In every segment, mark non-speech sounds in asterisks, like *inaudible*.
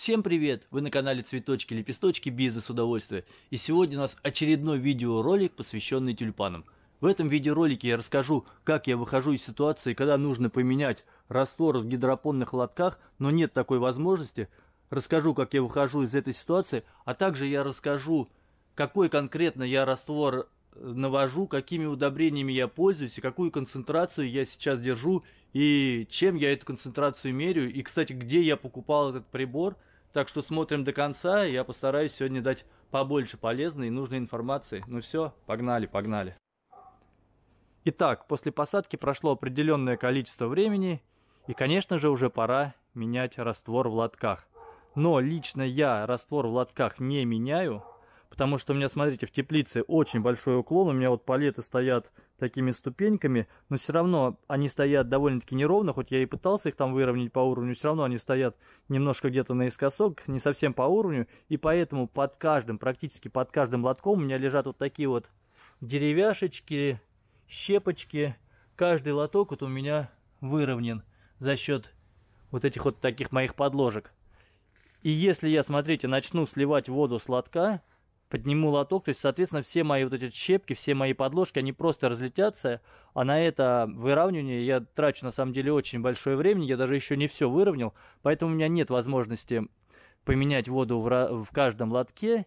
Всем привет! Вы на канале Цветочки Лепесточки Бизнес Удовольствие. И сегодня у нас очередной видеоролик, посвященный тюльпанам. В этом видеоролике я расскажу, как я выхожу из ситуации, когда нужно поменять раствор в гидропонных лотках, но нет такой возможности. Расскажу, как я выхожу из этой ситуации, а также я расскажу, какой конкретно я раствор э, навожу, какими удобрениями я пользуюсь и какую концентрацию я сейчас держу и чем я эту концентрацию меряю. И, кстати, где я покупал этот прибор – так что смотрим до конца, я постараюсь сегодня дать побольше полезной и нужной информации. Ну все, погнали, погнали. Итак, после посадки прошло определенное количество времени, и, конечно же, уже пора менять раствор в лотках. Но лично я раствор в лотках не меняю, Потому что у меня, смотрите, в теплице очень большой уклон. У меня вот палеты стоят такими ступеньками, но все равно они стоят довольно-таки неровно, хоть я и пытался их там выровнять по уровню, все равно они стоят немножко где-то наискосок, не совсем по уровню, и поэтому под каждым, практически под каждым лотком у меня лежат вот такие вот деревяшечки, щепочки. Каждый лоток вот у меня выровнен за счет вот этих вот таких моих подложек. И если я, смотрите, начну сливать воду с лотка, подниму лоток, то есть, соответственно, все мои вот эти щепки, все мои подложки, они просто разлетятся, а на это выравнивание я трачу, на самом деле, очень большое время, я даже еще не все выровнял, поэтому у меня нет возможности поменять воду в, в каждом лотке,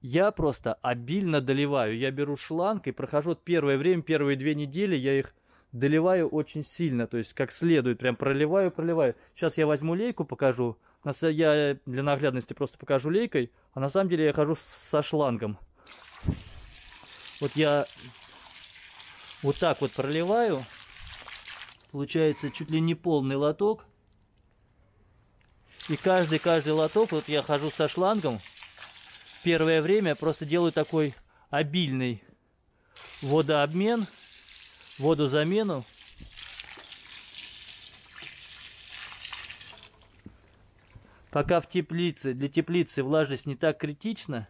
я просто обильно доливаю, я беру шланг и прохожу первое время, первые две недели, я их доливаю очень сильно, то есть как следует, прям проливаю, проливаю. Сейчас я возьму лейку, покажу, я для наглядности просто покажу лейкой, а на самом деле я хожу со шлангом. Вот я вот так вот проливаю. Получается чуть ли не полный лоток. И каждый-каждый лоток, вот я хожу со шлангом, первое время просто делаю такой обильный водообмен, водозамену. Пока в теплице, для теплицы влажность не так критична,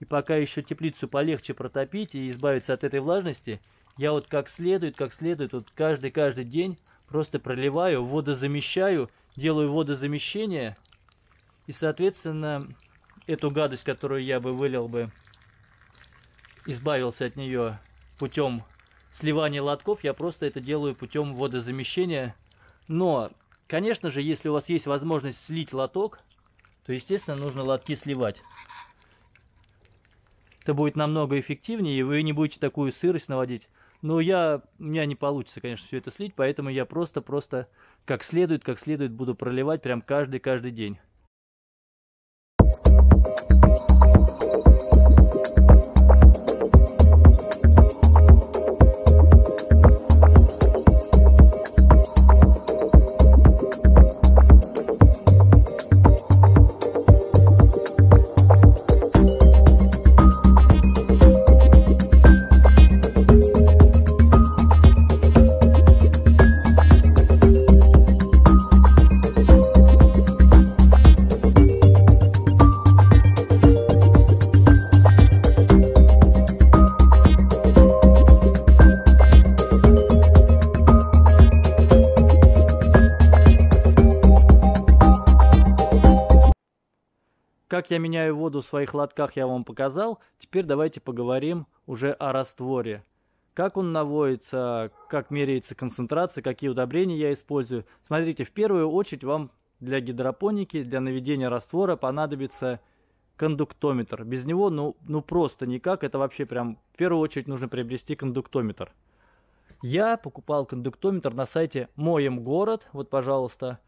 и пока еще теплицу полегче протопить и избавиться от этой влажности, я вот как следует, как следует, вот каждый-каждый день просто проливаю, водозамещаю, делаю водозамещение, и, соответственно, эту гадость, которую я бы вылил бы, избавился от нее путем сливания лотков, я просто это делаю путем водозамещения. Но Конечно же, если у вас есть возможность слить лоток, то, естественно, нужно лотки сливать. Это будет намного эффективнее, и вы не будете такую сырость наводить. Но я, у меня не получится, конечно, все это слить, поэтому я просто-просто как следует, как следует буду проливать прям каждый-каждый день. Как я меняю воду в своих лотках, я вам показал. Теперь давайте поговорим уже о растворе. Как он наводится, как меряется концентрация, какие удобрения я использую. Смотрите, в первую очередь вам для гидропоники, для наведения раствора понадобится кондуктометр. Без него, ну, ну просто никак. Это вообще прям в первую очередь нужно приобрести кондуктометр. Я покупал кондуктометр на сайте Моем город. Вот, пожалуйста.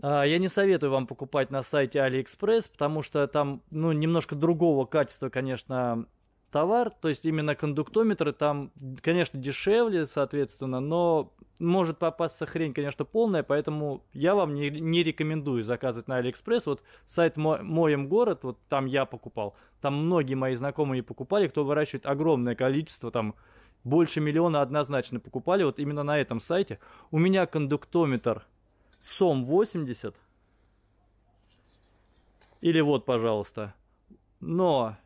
А, я не советую вам покупать на сайте AliExpress, потому что там, ну, немножко другого качества, конечно, товар. То есть именно кондуктометры там, конечно, дешевле, соответственно, но может попасться хрень, конечно, полная, поэтому я вам не, не рекомендую заказывать на AliExpress. Вот сайт «Моем город», вот там я покупал. Там многие мои знакомые покупали, кто выращивает огромное количество там больше миллиона однозначно покупали вот именно на этом сайте. У меня кондуктометр – СОМ-80. Или вот, пожалуйста. Но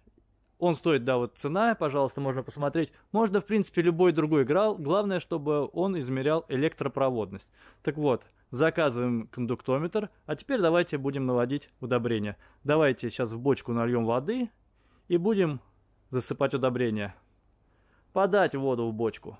он стоит, да, вот цена, пожалуйста, можно посмотреть. Можно, в принципе, любой другой играл. Главное, чтобы он измерял электропроводность. Так вот, заказываем кондуктометр. А теперь давайте будем наводить удобрение. Давайте сейчас в бочку нальем воды и будем засыпать удобрение. Подать воду в бочку.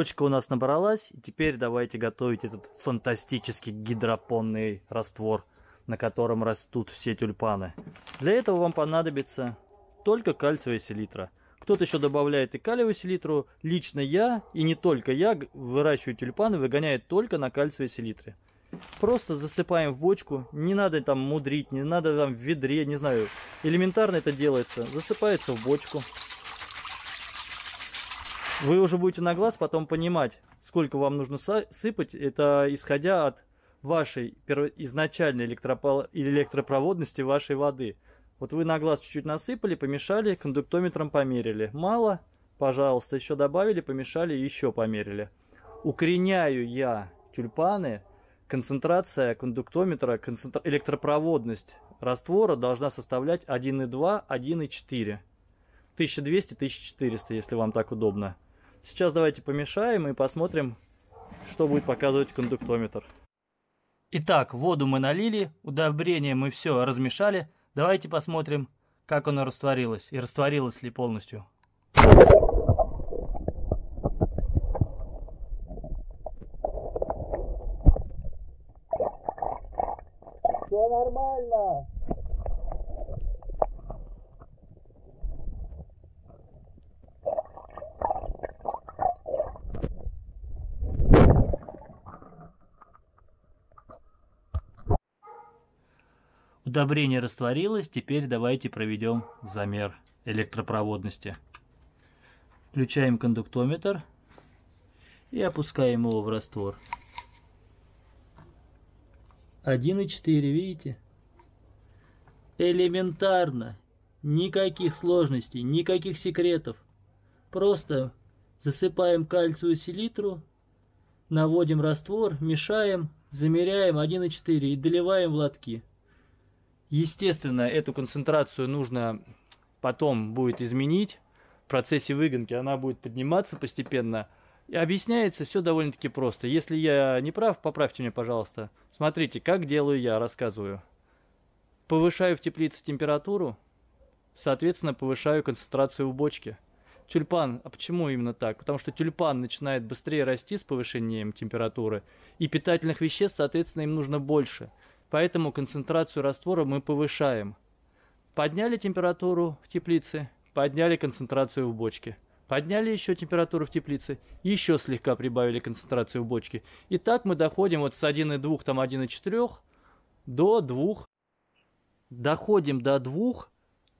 Молочка у нас набралась, и теперь давайте готовить этот фантастический гидропонный раствор, на котором растут все тюльпаны. Для этого вам понадобится только кальциевая селитра. Кто-то еще добавляет и калиевую селитру. Лично я, и не только я, выращиваю тюльпаны, выгоняю только на кальциевой селитре. Просто засыпаем в бочку, не надо там мудрить, не надо там в ведре, не знаю. Элементарно это делается. Засыпается в бочку, вы уже будете на глаз потом понимать, сколько вам нужно сыпать. Это исходя от вашей изначальной электропол... электропроводности вашей воды. Вот вы на глаз чуть-чуть насыпали, помешали, кондуктометром померили. Мало, пожалуйста, еще добавили, помешали, еще померили. Укореняю я тюльпаны, концентрация кондуктометра, концентр... электропроводность раствора должна составлять 1,2, 1,4. 1200-1400, если вам так удобно. Сейчас давайте помешаем и посмотрим, что будет показывать кондуктометр. Итак, воду мы налили, удобрение мы все размешали. Давайте посмотрим, как оно растворилось и растворилось ли полностью. Удобрение растворилось, теперь давайте проведем замер электропроводности. Включаем кондуктометр и опускаем его в раствор. 1,4, видите? Элементарно. Никаких сложностей, никаких секретов. Просто засыпаем кальцию селитру, наводим раствор, мешаем, замеряем 1,4 и доливаем в лотки. Естественно, эту концентрацию нужно потом будет изменить в процессе выгонки. Она будет подниматься постепенно. И объясняется все довольно-таки просто. Если я не прав, поправьте меня, пожалуйста. Смотрите, как делаю я, рассказываю. Повышаю в теплице температуру, соответственно, повышаю концентрацию в бочке. Тюльпан, а почему именно так? Потому что тюльпан начинает быстрее расти с повышением температуры, и питательных веществ, соответственно, им нужно больше – поэтому концентрацию раствора мы повышаем. Подняли температуру в теплице, подняли концентрацию в бочке. Подняли еще температуру в теплице, еще слегка прибавили концентрацию в бочке. И так мы доходим вот с 1,2, там 1,4 до 2. Доходим до 2,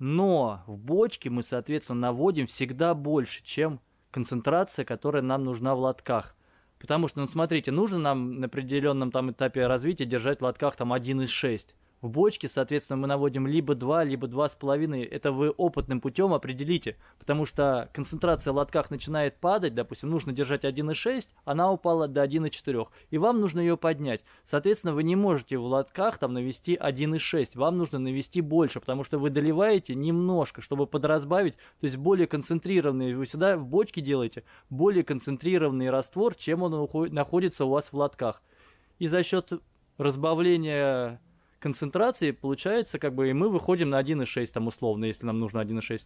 но в бочке мы, соответственно, наводим всегда больше, чем концентрация, которая нам нужна в лотках. Потому что, ну смотрите, нужно нам на определенном там этапе развития держать в лотках там 1 из 6 в бочке, соответственно, мы наводим либо 2, либо 2,5. Это вы опытным путем определите, потому что концентрация в лотках начинает падать, допустим, нужно держать 1,6, она упала до 1,4, и вам нужно ее поднять. Соответственно, вы не можете в лотках там навести 1,6, вам нужно навести больше, потому что вы доливаете немножко, чтобы подразбавить, то есть более концентрированный. вы всегда в бочке делаете более концентрированный раствор, чем он находится у вас в лотках. И за счет разбавления концентрации получается, как бы, и мы выходим на 1,6, там, условно, если нам нужно 1,6.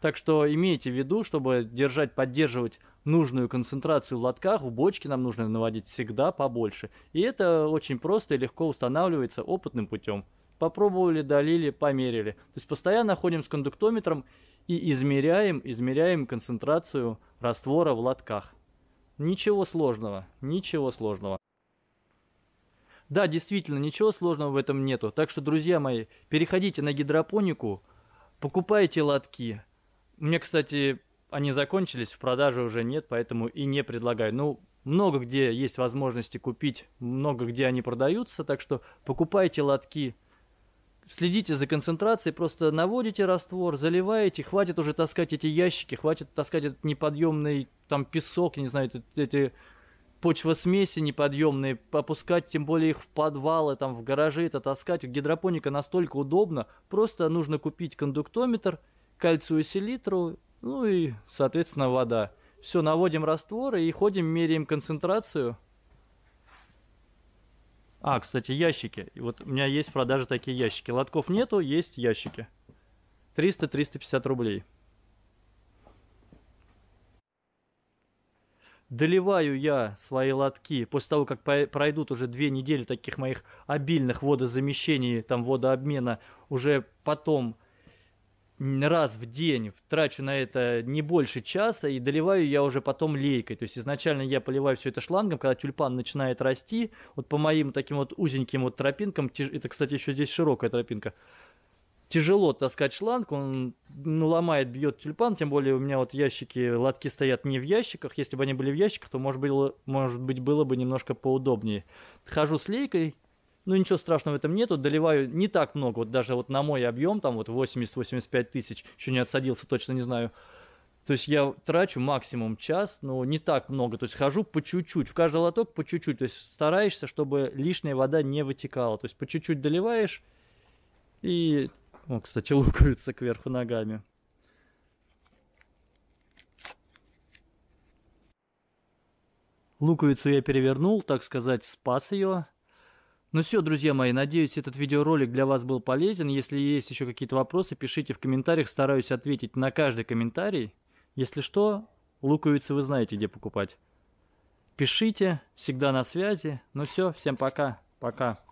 Так что имейте в виду, чтобы держать, поддерживать нужную концентрацию в лотках, в бочке нам нужно наводить всегда побольше. И это очень просто и легко устанавливается опытным путем. Попробовали, долили, померили. То есть постоянно ходим с кондуктометром и измеряем, измеряем концентрацию раствора в лотках. Ничего сложного, ничего сложного. Да, действительно, ничего сложного в этом нету. Так что, друзья мои, переходите на гидропонику, покупайте лотки. Мне, кстати, они закончились, в продаже уже нет, поэтому и не предлагаю. Ну, много где есть возможности купить, много где они продаются, так что покупайте лотки, следите за концентрацией, просто наводите раствор, заливаете, хватит уже таскать эти ящики, хватит таскать этот неподъемный там песок, не знаю, эти, эти почвосмеси неподъемные опускать, тем более их в подвалы, там, в гаражи это таскать. Гидропоника настолько удобно, просто нужно купить кондуктометр, кальцию селитру, ну и, соответственно, вода. Все, наводим растворы и ходим, меряем концентрацию. А, кстати, ящики. Вот у меня есть в продаже такие ящики. Лотков нету, есть ящики. 300-350 рублей. доливаю я свои лотки после того, как пройдут уже две недели таких моих обильных водозамещений, там водообмена, уже потом раз в день трачу на это не больше часа и доливаю я уже потом лейкой. То есть изначально я поливаю все это шлангом, когда тюльпан начинает расти, вот по моим таким вот узеньким вот тропинкам, это, кстати, еще здесь широкая тропинка, тяжело таскать шланг, он ну, ломает, бьет тюльпан, тем более у меня вот ящики, лотки стоят не в ящиках, если бы они были в ящиках, то, может, быть, может быть, было бы немножко поудобнее. Хожу с лейкой, ну, ничего страшного в этом нету, доливаю не так много, вот даже вот на мой объем, там вот 80-85 тысяч, еще не отсадился, точно не знаю, то есть я трачу максимум час, но не так много. То есть хожу по чуть-чуть, в каждый лоток по чуть-чуть. То есть стараешься, чтобы лишняя вода не вытекала. То есть по чуть-чуть доливаешь, и о, кстати, *laughs* луковица кверху ногами. Луковицу я перевернул, так сказать, спас ее. Ну все, друзья мои, надеюсь, этот видеоролик для вас был полезен. Если есть еще какие-то вопросы, пишите в комментариях, стараюсь ответить на каждый комментарий. Если что, луковицы вы знаете, где покупать. Пишите, всегда на связи. Ну все, всем пока, пока.